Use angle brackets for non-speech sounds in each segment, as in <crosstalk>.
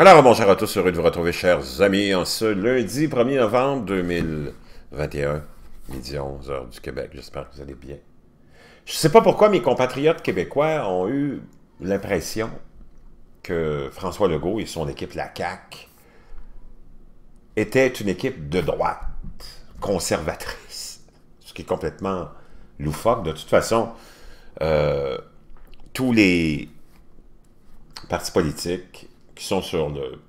Alors, bonjour à tous, heureux de vous retrouver, chers amis, en ce lundi 1er novembre 2021, midi 11 h du Québec. J'espère que vous allez bien. Je ne sais pas pourquoi mes compatriotes québécois ont eu l'impression que François Legault et son équipe, la CAQ, étaient une équipe de droite, conservatrice, ce qui est complètement loufoque. De toute façon, euh, tous les partis politiques qui sont sur le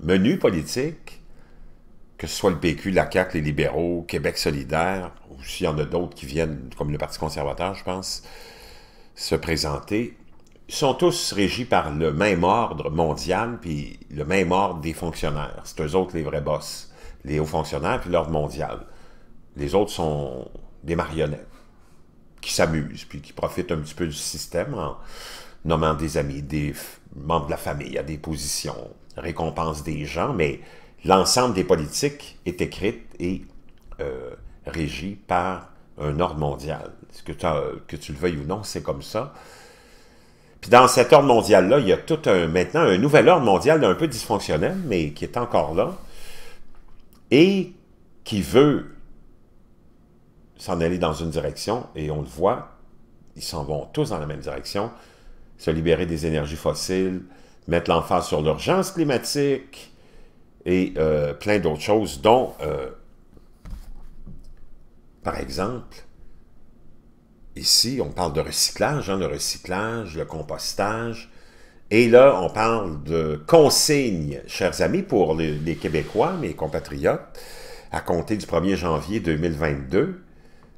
menu politique, que ce soit le PQ, la CAQ, les libéraux, Québec solidaire, ou s'il y en a d'autres qui viennent, comme le Parti conservateur, je pense, se présenter, sont tous régis par le même ordre mondial, puis le même ordre des fonctionnaires. C'est eux autres les vrais boss, les hauts fonctionnaires, puis l'ordre mondial. Les autres sont des marionnettes qui s'amusent, puis qui profitent un petit peu du système en nommant des amis, des, membres de la famille à des positions, récompense des gens, mais l'ensemble des politiques est écrite et euh, régie par un ordre mondial. que, que tu le veuilles ou non, c'est comme ça. Puis dans cet ordre mondial-là, il y a tout un, maintenant un nouvel ordre mondial un peu dysfonctionnel, mais qui est encore là, et qui veut s'en aller dans une direction, et on le voit, ils s'en vont tous dans la même direction, se libérer des énergies fossiles, mettre l'emphase sur l'urgence climatique et euh, plein d'autres choses, dont, euh, par exemple, ici, on parle de recyclage, hein, le recyclage, le compostage, et là, on parle de consignes, chers amis, pour les, Québécois, mes compatriotes, à compter du 1er janvier 2022,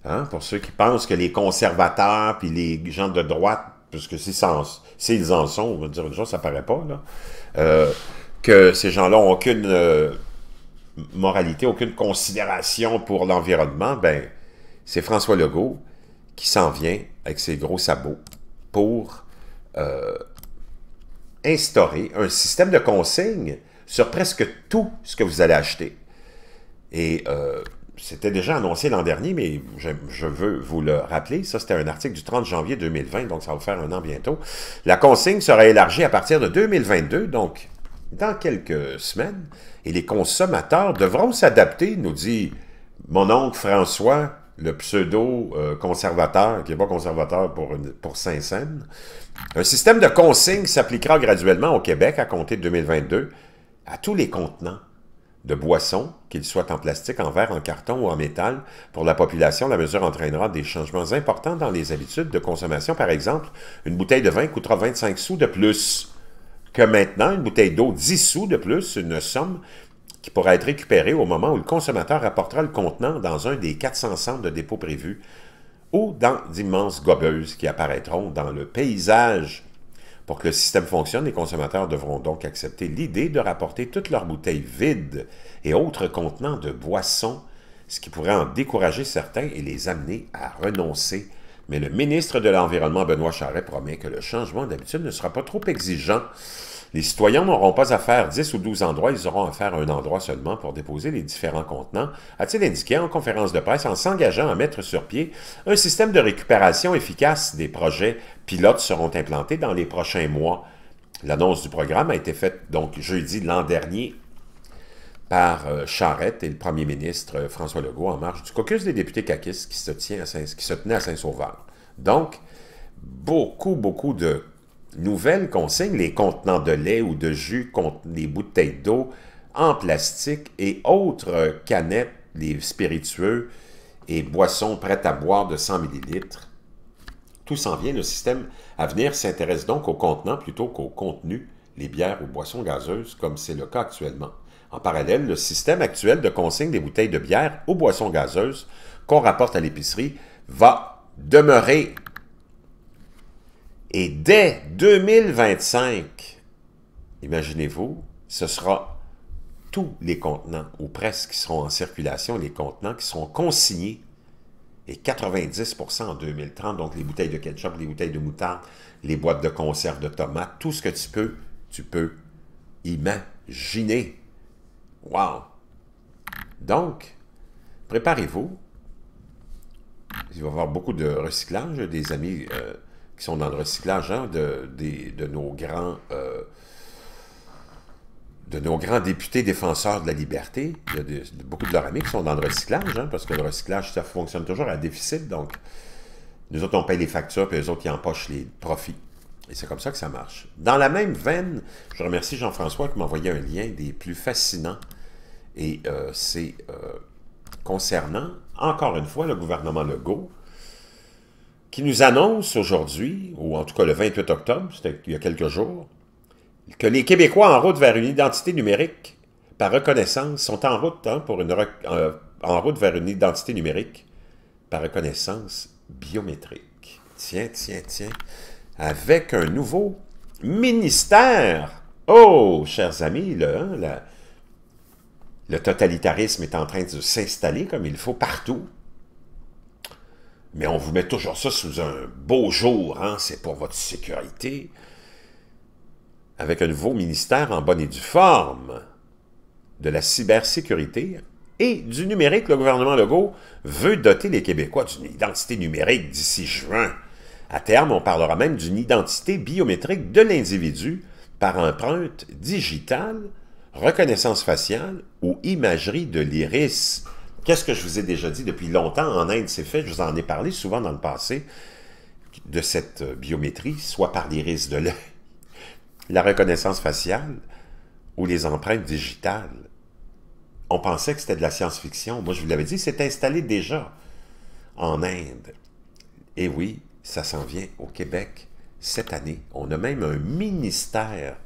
hein, pour ceux qui pensent que les conservateurs puis les gens de droite parce que s'ils en sont, on va dire une chose, ça paraît pas, là, euh, que ces gens-là n'ont aucune euh, moralité, aucune considération pour l'environnement, ben, c'est François Legault qui s'en vient avec ses gros sabots pour euh, instaurer un système de consigne sur presque tout ce que vous allez acheter. Et c'était déjà annoncé l'an dernier, mais je, veux vous le rappeler. Ça, c'était un article du 30 janvier 2020, donc ça va faire un an bientôt. La consigne sera élargie à partir de 2022, donc dans quelques semaines, et les consommateurs devront s'adapter, nous dit mon oncle François, le pseudo-conservateur, euh, qui n'est pas conservateur pour, pour Saint-Saëns. Un système de consigne s'appliquera graduellement au Québec à compter de 2022 à tous les contenants de boissons, qu'ils soient en plastique, en verre, en carton ou en métal. Pour la population, la mesure entraînera des changements importants dans les habitudes de consommation. Par exemple, une bouteille de vin coûtera 25 sous de plus que maintenant, une bouteille d'eau 10 sous de plus, une somme qui pourra être récupérée au moment où le consommateur apportera le contenant dans un des 400 centres de dépôt prévus ou dans d'immenses gobeuses qui apparaîtront dans le paysage pour que le système fonctionne, les consommateurs devront donc accepter l'idée de rapporter toutes leurs bouteilles vides et autres contenants de boissons, ce qui pourrait en décourager certains et les amener à renoncer mais le ministre de l'Environnement, Benoît Charret, promet que le changement d'habitude ne sera pas trop exigeant. Les citoyens n'auront pas à faire 10 ou 12 endroits, ils auront à faire un endroit seulement pour déposer les différents contenants, a-t-il indiqué en conférence de presse en s'engageant à mettre sur pied un système de récupération efficace des projets pilotes seront implantés dans les prochains mois. L'annonce du programme a été faite donc jeudi l'an dernier par euh, Charette et le premier ministre euh, François Legault en marge du caucus des députés caquistes qui se, tient à qui se tenait à Saint-Sauveur. Donc, beaucoup, beaucoup de nouvelles consignes, les contenants de lait ou de jus, les bouteilles d'eau en plastique et autres euh, canettes, les spiritueux et boissons prêtes à boire de 100 millilitres. Tout s'en vient, le système à venir s'intéresse donc aux contenants plutôt qu'aux contenus, les bières ou boissons gazeuses, comme c'est le cas actuellement. En parallèle, le système actuel de consigne des bouteilles de bière aux boissons gazeuses qu'on rapporte à l'épicerie va demeurer. Et dès 2025, imaginez-vous, ce sera tous les contenants, ou presque, qui seront en circulation, les contenants qui seront consignés, et 90% en 2030, donc les bouteilles de ketchup, les bouteilles de moutarde, les boîtes de conserve de tomates, tout ce que tu peux, tu peux imaginer. Wow! Donc, préparez-vous. Il va y avoir beaucoup de recyclage, des amis euh, qui sont dans le recyclage hein, de, nos grands euh, de nos grands députés défenseurs de la liberté. Il y a beaucoup de leurs amis qui sont dans le recyclage, hein, parce que le recyclage, ça fonctionne toujours à déficit. Donc, nous autres, on paye les factures, puis les autres, ils empochent les profits. Et c'est comme ça que ça marche. Dans la même veine, je remercie Jean-François qui m'a envoyé un lien des plus fascinants et euh, c'est euh, concernant, encore une fois, le gouvernement Legault, qui nous annonce aujourd'hui, ou en tout cas le 28 octobre, c'était il y a quelques jours, que les Québécois en route vers une identité numérique par reconnaissance sont en route hein, pour une euh, en route vers une identité numérique par reconnaissance biométrique. Tiens, tiens, tiens. Avec un nouveau ministère. Oh, chers amis, là, hein, le totalitarisme est en train de s'installer comme il faut partout. Mais on vous met toujours ça sous un beau jour, hein? c'est pour votre sécurité. Avec un nouveau ministère en bonne et due forme de la cybersécurité et du numérique, le gouvernement Legault veut doter les Québécois d'une identité numérique d'ici juin. À terme, on parlera même d'une identité biométrique de l'individu par empreinte digitale reconnaissance faciale ou imagerie de l'iris. Qu'est-ce que je vous ai déjà dit depuis longtemps en Inde, c'est fait, je vous en ai parlé souvent dans le passé, de cette euh, biométrie, soit par l'iris de l'œil, <laughs> la reconnaissance faciale ou les empreintes digitales. On pensait que c'était de la science-fiction. Moi, je vous l'avais dit, c'est installé déjà en Inde. Et oui, ça s'en vient au Québec cette année. On a même un ministère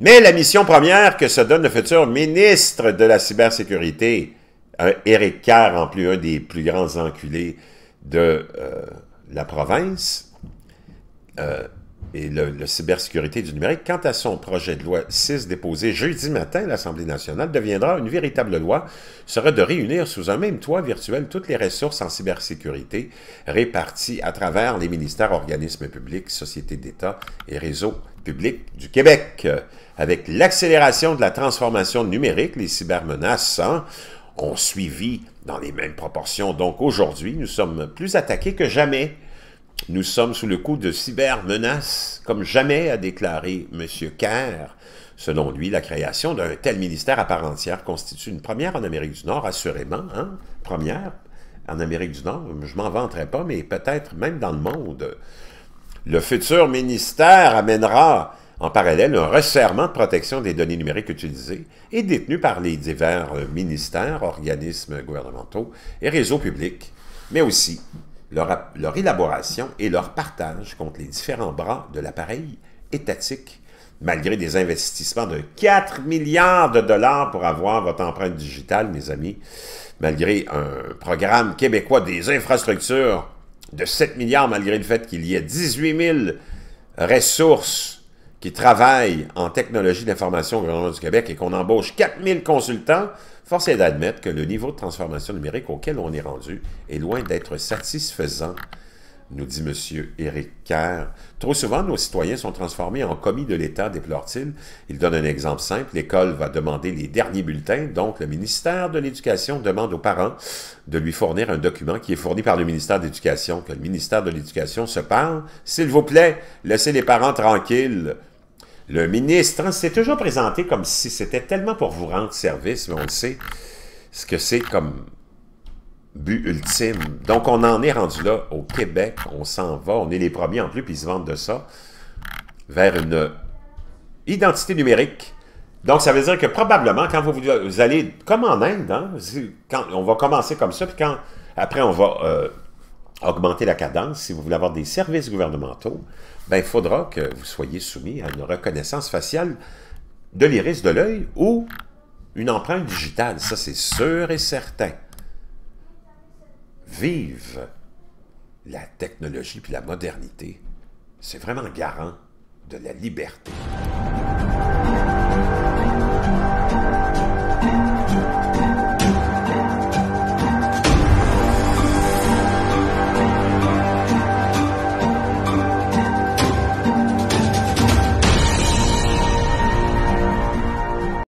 mais la mission première que se donne le futur ministre de la cybersécurité, euh, Éric Eric Kerr en plus, un des plus grands enculés de euh, la province, euh, et le, cybersécurité du numérique, quant à son projet de loi 6 déposé jeudi matin à l'Assemblée nationale, deviendra une véritable loi, sera de réunir sous un même toit virtuel toutes les ressources en cybersécurité réparties à travers les ministères, organismes publics, sociétés d'État et réseaux du Québec. Avec l'accélération de la transformation numérique, les cybermenaces hein, ont suivi dans les mêmes proportions. Donc aujourd'hui, nous sommes plus attaqués que jamais. Nous sommes sous le coup de cybermenaces, comme jamais a déclaré M. Kerr. Selon lui, la création d'un tel ministère à part entière constitue une première en Amérique du Nord, assurément, hein, première en Amérique du Nord. Je m'en vanterai pas, mais peut-être même dans le monde. Le futur ministère amènera en parallèle un resserrement de protection des données numériques utilisées et détenues par les divers euh, ministères, organismes gouvernementaux et réseaux publics, mais aussi leur, élaboration et leur partage contre les différents bras de l'appareil étatique, malgré des investissements de 4 milliards de dollars pour avoir votre empreinte digitale, mes amis, malgré un programme québécois des infrastructures de 7 milliards, malgré le fait qu'il y ait 18 000 ressources qui travaillent en technologie d'information au gouvernement du Québec et qu'on embauche 4 000 consultants, force est d'admettre que le niveau de transformation numérique auquel on est rendu est loin d'être satisfaisant nous dit M. Éric Kerr. Trop souvent, nos citoyens sont transformés en commis de l'État, déplore-t-il. Il donne un exemple simple. L'école va demander les derniers bulletins, donc le ministère de l'Éducation demande aux parents de lui fournir un document qui est fourni par le ministère de l'Éducation, que le ministère de l'Éducation se parle. S'il vous plaît, laissez les parents tranquilles. Le ministre hein, s'est toujours présenté comme si c'était tellement pour vous rendre service, mais on le sait ce que c'est comme but ultime. Donc, on en est rendu là au Québec. On s'en va. On est les premiers en plus, puis ils se vendent de ça vers une identité numérique. Donc, ça veut dire que probablement, quand vous, allez, comme en Inde, hein, quand on va commencer comme ça, puis quand après on va euh, augmenter la cadence, si vous voulez avoir des services gouvernementaux, ben, il faudra que vous soyez soumis à une reconnaissance faciale de l'iris de l'œil ou une empreinte digitale. Ça, c'est sûr et certain vive la technologie et la modernité, c'est vraiment garant de la liberté.